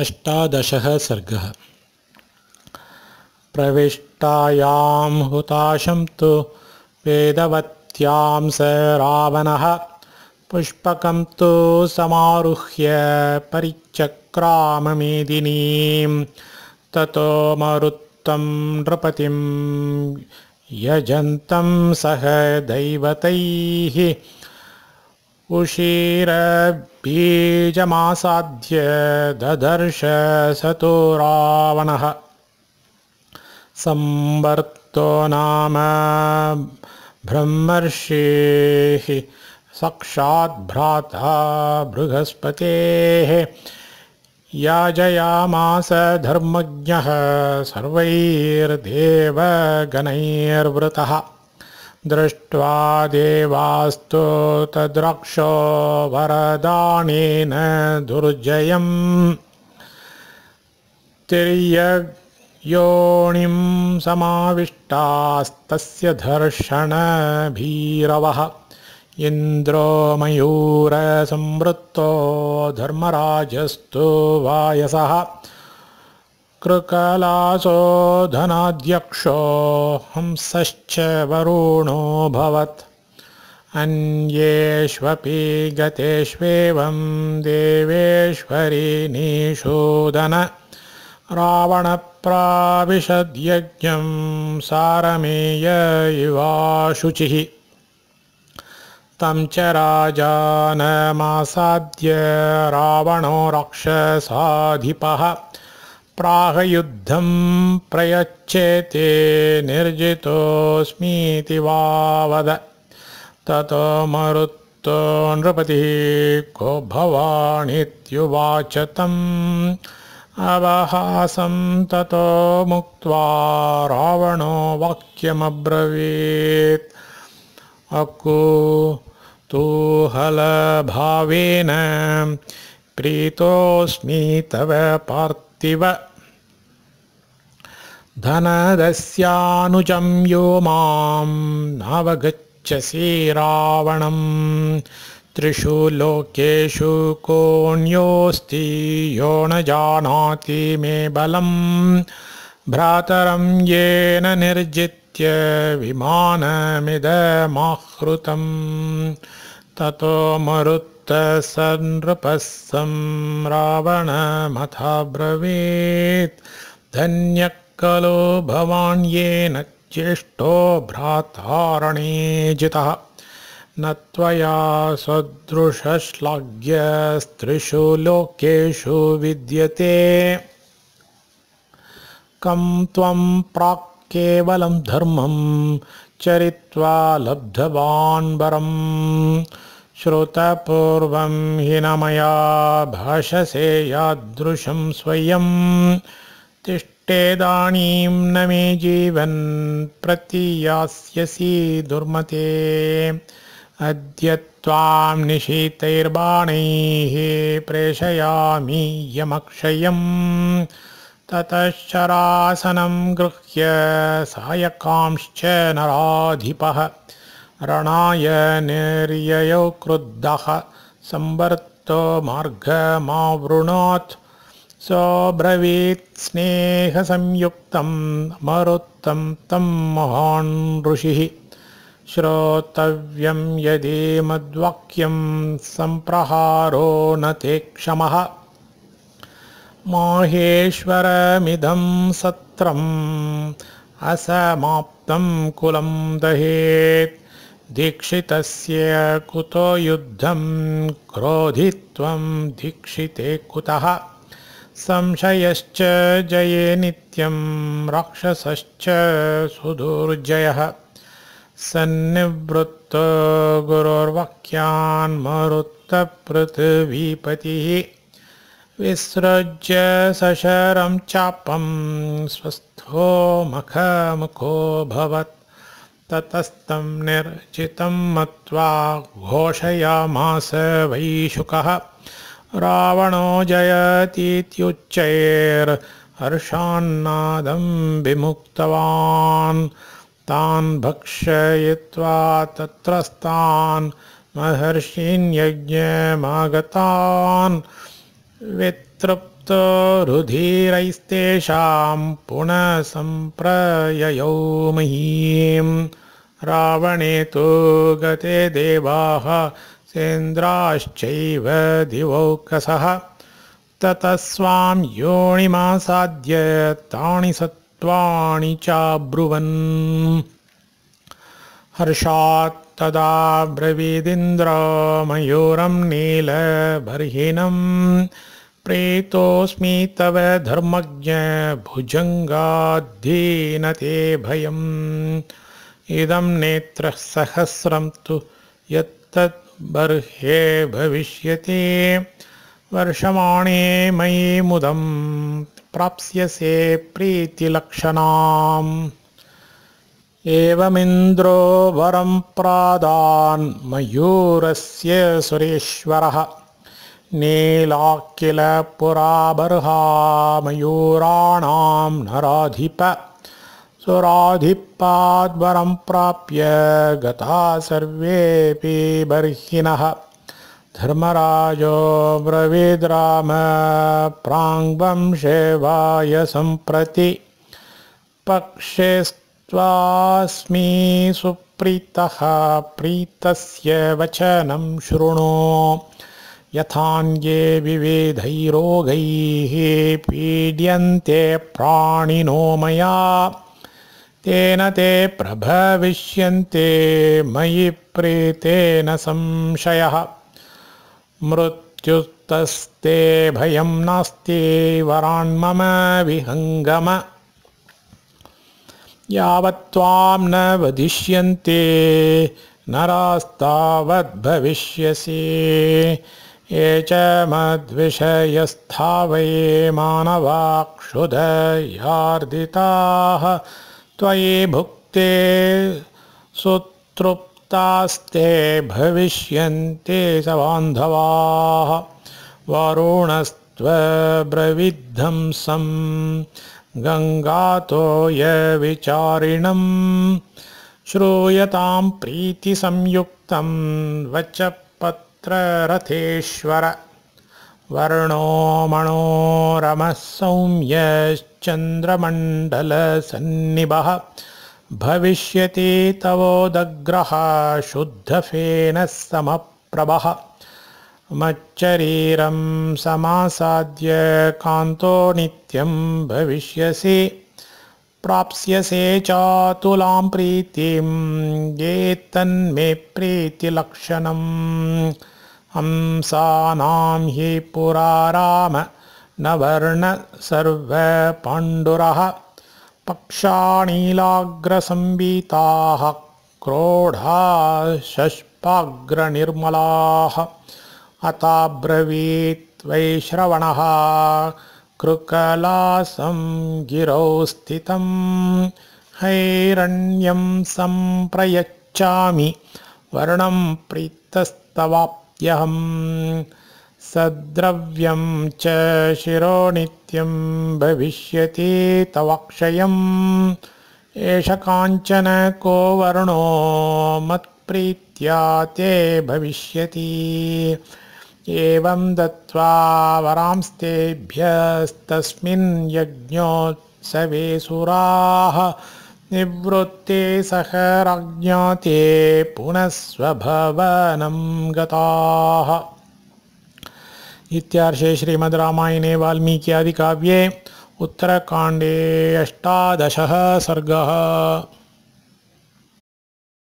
अष्टादशः सर्गः प्रविष्टायां हुताशं तु वेदवत्यां स रावणः पुष्पकं तु समारुह्य परिचक्राममेदिनीं ततो मरुत्तं नृपतिं यजन्तं सह दैवतैः उषीरबीजमासाद्य रावणः संवर्तो नाम ब्रह्मर्षिः भ्राता बृहस्पतेः याजयामास धर्मज्ञः सर्वैर्देवगणैर्वृतः दृष्ट्वा देवास्तु तद्रक्षो वरदानेन दुर्जयम् तिर्योनिम् समाविष्टास्तस्य धर्षणभीरवः मयूरसंवृत्तो धर्मराजस्तु वायसः धनाध्यक्षो हंसश्च वरुणो भवत् अन्येष्वपि गतेष्वेवं देवेश्वरि रावणप्राविशद्यज्ञं सारमेय इवाशुचिः तं च राजानमासाद्य रावणो रक्षसाधिपः प्राहयुद्धं प्रयच्छेते निर्जितोऽस्मीति वा वद ततो मरुतो नृपतिः को भवानित्युवाच तम् अवहासं ततो मुक्त्वा रावणो वाक्यमब्रवीत् तूहलभावेन प्रीतोऽस्मि तव पार्थ धनदस्यानुजं यो मां नावगच्छसि रावणं त्रिषु लोकेषु कोण्योऽस्ति यो न जानाति मे बलं भ्रातरं येन निर्जित्य विमानमिदमाहृतं ततो मरुत् सन्नृपः नृपः सं रावणमथा ब्रवीत् धन्यः कलो भवान् येन चेष्टो भ्रातारणे जितः न त्वया सदृशश्लाघ्यस्त्रिषु लोकेषु विद्यते कं त्वं प्राक् केवलं धर्मं चरित्वा लब्धवान् वरम् श्रुतपूर्वं हि न मया भाषसे यादृशं स्वयं तिष्ठेदानीं न मे जीवन् प्रतियास्यसि दुर्मते अद्य त्वां निशीतैर्बाणैः प्रेषयामि यमक्षयं ततश्चरासनं गृह्य सायकांश्च नराधिपः रणाय निर्ययौ क्रुद्धः संवर्तोमार्घमावृणात् सोऽब्रवीत् स्नेहसंयुक्तं मरुत्तं तं महान् ऋषिः श्रोतव्यं यदि मद्वाक्यं सम्प्रहारो न ते क्षमः माहेश्वरमिधं सत्रम् असमाप्तं कुलं दहेत् दीक्षितस्य कुतो युद्धं क्रोधित्वं दीक्षिते कुतः संशयश्च जये नित्यं राक्षसश्च सुदुर्जयः सन्निवृत्त गुरोर्वाक्यान्मरुतपृथ्वीपतिः विसृज्य सशरं चापं स्वस्थो मखमुखोऽभवत् ततस्त निर्जित मत्वा घोषयामास वैशुकः रावणो जयतीत्युच्चैर्हर्षान्नादं विमुक्तवान् तान् भक्षयित्वा तत्रस्तान् रुधिरैस्तेषाम् पुनः महीम् रावणे तु गते देवाः सेन्द्राश्चैव दिवौकसः ततः स्वां योणिमासाद्य तानि सत्त्वाणि चाब्रुवन् हर्षात्तदा ब्रवीदिन्द्र नीलबर्हिणम् प्रेतस्मी तव धर्म भुजंगाधीन ते भय इदम नेत्र सहस्रम तो ये भविष्य वर्षमाणे मयि मुदं प्रीतिलक्षण प्रीतिलक्षणाम् वरम वरं मयूर से सुरेश्वरः नीलाखिल नराधिप सुराधिपाद्वरं प्राप्य गता सर्वेऽपि बर्हिणः धर्मराजो ब्रवीद्रामप्राङ्वं शेवाय सम्प्रति स्वास्मि सुप्रीतः प्रीतस्य वचनं शृणु यथा ये विविधैरोगैः पीड्यन्ते प्राणिनो मया तेन ते प्रभविष्यन्ते मयि प्रीतेन संशयः मृत्युस्तस्ते भयम् नास्ति वराण्मम विहङ्गम यावत् त्वां न वदिष्यन्ते नरास्तावद्भविष्यसि ये च मद्विषयस्था वये मानवाक्षुधयार्दिताः त्वयि भुक्ते सुतृप्तास्ते भविष्यन्ते स बान्धवाः वरुणस्त्वब्रविद्धं सं गङ्गातोयविचारिणम् श्रूयतां प्रीतिसंयुक्तं वच रथेश्वर वर्णो मणोरमः सौम्यश्चन्द्रमण्डलसन्निभः भविष्यति तवोदग्रः शुद्धफेनः समप्रभः मच्छरीरं समासाद्य कान्तो नित्यं भविष्यसि प्राप्स्यसे चातुलां प्रीतिं ये तन्मे प्रीतिलक्षणम् हंसानां हि पुराराम न वर्ण सर्वपाण्डुरः पक्षाणीलाग्रसंवीताः क्रोढा शष्पाग्रनिर्मलाः श्रवणः कृकलासं गिरौ स्थितं हैरण्यं सम्प्रयच्छामि वर्णं प्रीतस्तवाप् यहं सद्रव्यं च शिरोनित्यं भविष्यति तव क्षयम् एष काञ्चन को वर्णो मत्प्रीत्या ते भविष्यति एवं दत्त्वा वरांस्तेभ्यस्तस्मिन् यज्ञोत्सवे सुराः निवृत्ते सह राज्ञाते पुनः गताः इत्यार्षे श्रीमद् रामायणे वाल्मीक्यादिकाव्ये उत्तरकाण्डे अष्टादशः सर्गः